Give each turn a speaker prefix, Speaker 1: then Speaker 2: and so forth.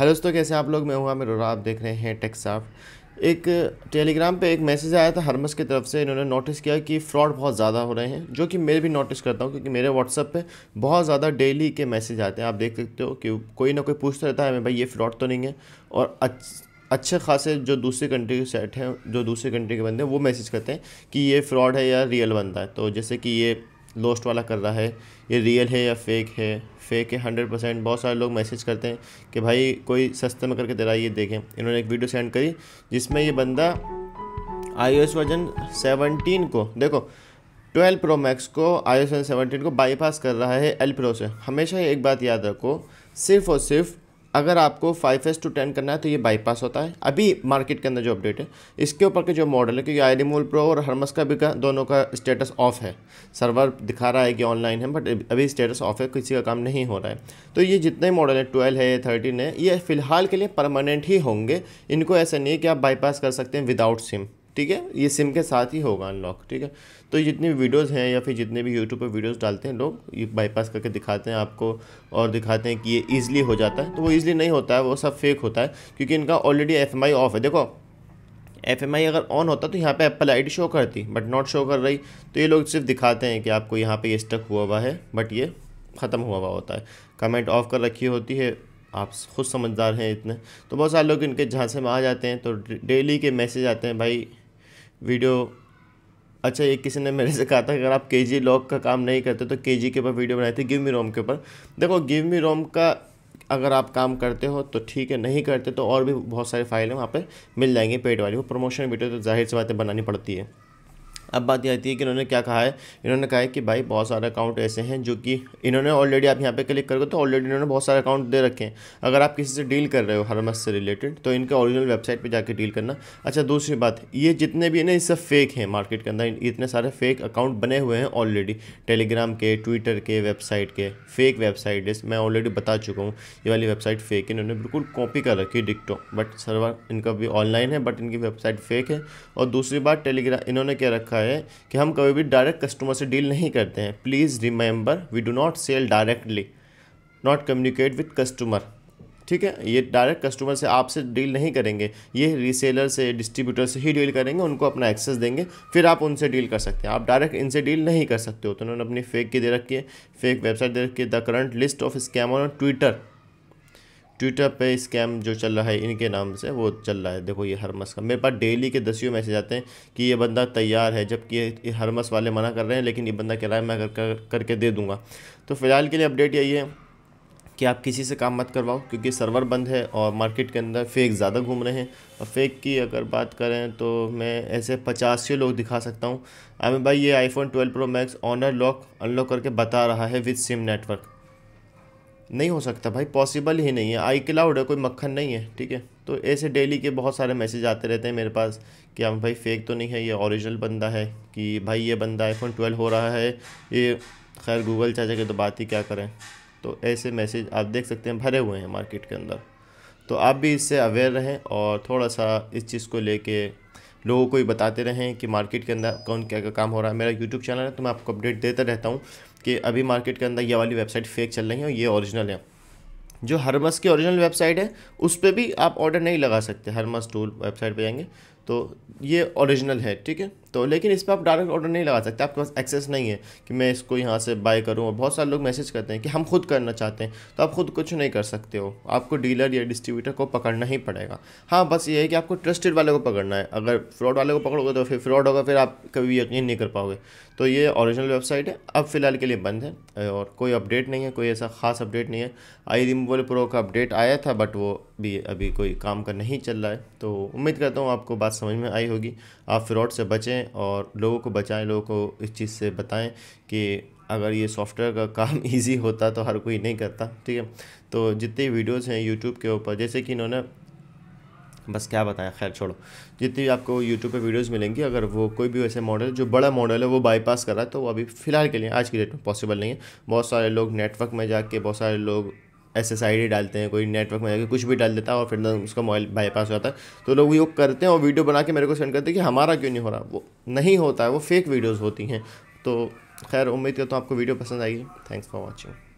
Speaker 1: hello दोस्तों कैसे आप लोग मैं हूँ मेरे और आप देख रहे हैं टेक्साफ एक टेलीग्राम पे एक मैसेज आया था हरमस की तरफ से इन्होंने नोटिस किया कि फ़्रॉड बहुत ज़्यादा हो रहे हैं जो कि मैं भी नोटिस करता हूँ क्योंकि मेरे व्हाट्सअप पे बहुत ज़्यादा डेली के मैसेज आते हैं आप देख सकते हो कि कोई ना कोई पूछता रहता है भाई ये फ़्रॉड तो नहीं है और अच्छे खासे जो दूसरी कंट्री के सेट हैं जो दूसरी कंट्री के बंदे हैं वो मैसेज करते हैं कि ये फ़्रॉड है या रियल बंदा है तो जैसे कि ये लोस्ट वाला कर रहा है ये रियल है या फेक है फेक है हंड्रेड परसेंट बहुत सारे लोग मैसेज करते हैं कि भाई कोई सस्ते में करके दे रहा है ये देखें इन्होंने एक वीडियो सेंड करी जिसमें ये बंदा आई वर्जन सेवनटीन को देखो ट्वेल्व प्रो मैक्स को आई एस सेवनटीन को बाईपास कर रहा है एल प्रो से हमेशा एक बात याद रखो सिर्फ और सिर्फ अगर आपको फाइव एस टू टेन करना है तो ये बाईपास होता है अभी मार्केट के अंदर जो अपडेट है इसके ऊपर के जो मॉडल है क्योंकि आई मोल प्रो और हरमस का भी का दोनों का स्टेटस ऑफ है सर्वर दिखा रहा है कि ऑनलाइन है बट अभी स्टेटस ऑफ है किसी का काम नहीं हो रहा है तो ये जितने मॉडल हैं ट्वेल्व है थर्टीन है ये फ़िलहाल के लिए परमानेंट ही होंगे इनको ऐसा नहीं है कि आप बाईपास कर सकते हैं विदाउट सिम ठीक है ये सिम के साथ ही होगा अनलॉक ठीक है तो जितनी भी वीडियोज़ हैं या फिर जितने भी यूट्यूब पर वीडियोस डालते हैं लोग ये बाईपास करके दिखाते हैं आपको और दिखाते हैं कि ये ईजिली हो जाता है तो वो ईजिली नहीं होता है वो सब फेक होता है क्योंकि इनका ऑलरेडी एफ ऑफ है देखो एफ अगर ऑन होता तो यहाँ पर एप्पल आई शो करती बट नॉट शो कर रही तो ये लोग सिर्फ दिखाते हैं कि आपको यहाँ पर ये स्टक हुआ हुआ है बट ये ख़त्म हुआ हुआ होता है कमेंट ऑफ कर रखी होती है आप खुद समझदार हैं इतने तो बहुत सारे लोग इनके झांसे में आ जाते हैं तो डेली के मैसेज आते हैं भाई वीडियो अच्छा एक किसी ने मेरे से कहा था अगर आप के जी लॉक का काम नहीं करते तो के जी के ऊपर वीडियो बनाई थी गिव मी रोम के ऊपर देखो गिव मी रोम का अगर आप काम करते हो तो ठीक है नहीं करते तो और भी बहुत सारी फाइलें वहाँ पे मिल जाएंगी पेड वाली वो प्रमोशन वीडियो तो जाहिर सी बातें बनानी पड़ती है अब बात यह आती है कि इन्होंने क्या कहा है इन्होंने कहा है कि भाई बहुत सारे अकाउंट ऐसे हैं जो कि इन्होंने ऑलरेडी आप यहाँ पे क्लिक करोगे तो ऑलरेडी इन्होंने बहुत सारे अकाउंट दे रखे हैं अगर आप किसी से डील कर रहे हो हरमस से रिलेटेड तो इनके ओरिजिनल वेबसाइट पर जाकर डील करना अच्छा दूसरी बात ये जितने भी ना ये सब फेक हैं मार्केट के अंदर इतने सारे फेक अकाउंट बने हुए हैं ऑलरेडी टेलीग्राम के ट्विटर के वेबसाइट के फेक वेबसाइट इस मैं ऑलरेडी बता चुका हूँ ये वाली वेबसाइट फेक है इन्होंने बिल्कुल कॉपी कर रखी है डिकटो बट सर्वर इनका भी ऑनलाइन है बट इनकी वेबसाइट फेक है और दूसरी बात टेलीग्राम इन्होंने क्या रखा है है कि हम कभी भी डायरेक्ट कस्टमर से डील नहीं करते हैं please remember we do not sell directly not communicate with customer ठीक है ये डायरेक्ट कस्टमर से आपसे डील नहीं करेंगे ये रीसेलर से डिस्ट्रीब्यूटर से ही डील करेंगे उनको अपना एक्सेस देंगे फिर आप उनसे डील कर सकते हैं आप डायरेक्ट इनसे डील नहीं कर सकते हो तो उन्होंने अपनी फेक की दे रखी है फेक वेबसाइट दे रखी है the current list of scammer on Twitter Twitter पे स्कैम जो चल रहा है इनके नाम से वो चल रहा है देखो ये हरमस का मेरे पास डेली के दसियों मैसेज आते हैं कि ये बंदा तैयार है जबकि ये हरमस वाले मना कर रहे हैं लेकिन ये बंदा कह रहा है मैं कर, कर करके दे दूँगा तो फिलहाल के लिए अपडेट यही है कि आप किसी से काम मत करवाओ क्योंकि सर्वर बंद है और मार्केट के अंदर फेक ज़्यादा घूम रहे हैं और फेक की अगर बात करें तो मैं ऐसे पचासियों लोग दिखा सकता हूँ आमिर भाई ये iPhone 12 pro max owner lock unlock करके बता रहा है विद सिम नेटवर्क नहीं हो सकता भाई पॉसिबल ही नहीं है आई क्लाउड है कोई मक्खन नहीं है ठीक है तो ऐसे डेली के बहुत सारे मैसेज आते रहते हैं मेरे पास कि हम हाँ भाई फेक तो नहीं है ये ओरिजिनल बंदा है कि भाई ये बंदा आईफोन ट्वेल्व हो रहा है ये खैर गूगल चाचा के तो बात ही क्या करें तो ऐसे मैसेज आप देख सकते हैं भरे हुए हैं मार्केट के अंदर तो आप भी इससे अवेयर रहें और थोड़ा सा इस चीज़ को लेके लोगों को ही बताते रहें कि मार्केट के अंदर कौन क्या क्या काम हो रहा है मेरा यूट्यूब चैनल है तो मैं आपको अपडेट देता रहता हूँ कि अभी मार्केट के अंदर ये वाली वेबसाइट फेक चल रही है और ये ओरिजिनल है जो हरमस की ओरिजिनल वेबसाइट है उस पर भी आप ऑर्डर नहीं लगा सकते हरमस टूल वेबसाइट पर जाएंगे तो ये ओरिजिनल है ठीक है तो लेकिन इस पर आप डायरेक्ट ऑर्डर नहीं लगा सकते आपके पास एक्सेस नहीं है कि मैं इसको यहाँ से बाय करूँ और बहुत सारे लोग मैसेज करते हैं कि हम खुद करना चाहते हैं तो आप खुद कुछ नहीं कर सकते हो आपको डीलर या डिस्ट्रीब्यूटर को पकड़ना ही पड़ेगा हाँ बस ये है कि आपको ट्रस्टेड वाले को पकड़ना है अगर फ्रॉड वाले को पकड़ोगे तो फिर फ्रॉड होगा फिर आप कभी यकीन नहीं कर पाओगे तो ये ऑरिजिनल वेबसाइट है अब फ़िलहाल के लिए बंद है और कोई अपडेट नहीं है कोई ऐसा खास अपडेट नहीं है आई रिमूवल प्रो का अपडेट आया था बट वो भी अभी कोई काम का नहीं चल रहा है तो उम्मीद करता हूँ आपको बात बात समझ में आई होगी आप फ्रॉड से बचें और लोगों को बचाएं लोगों को इस चीज़ से बताएं कि अगर ये सॉफ्टवेयर का काम इजी होता तो हर कोई नहीं करता ठीक है तो जितने वीडियोस हैं यूट्यूब के ऊपर जैसे कि इन्होंने बस क्या बताएं खैर छोड़ो जितनी भी आपको यूट्यूब पे वीडियोस मिलेंगी अगर वो कोई भी वैसे मॉडल जो बड़ा मॉडल है वो बाईपास कर रहा है तो वो अभी फ़िलहाल के लिए आज की डेट में पॉसिबल नहीं है बहुत सारे लोग नेटवर्क में जाके बहुत सारे लोग एस एस आई डी डालते हैं कोई नेटवर्क में जाकर कुछ भी डाल देता है और फिर ना उसका मोबाइल बाईपास हो जाता है तो लोग वो करते हैं और वीडियो बना के मेरे को सेंड करते हैं कि हमारा क्यों नहीं हो रहा वो नहीं होता है वो फेक वीडियोज़ होती हैं तो खैर उम्मीद करता हूँ आपको वीडियो पसंद आएगी थैंक्स फॉर वॉचिंग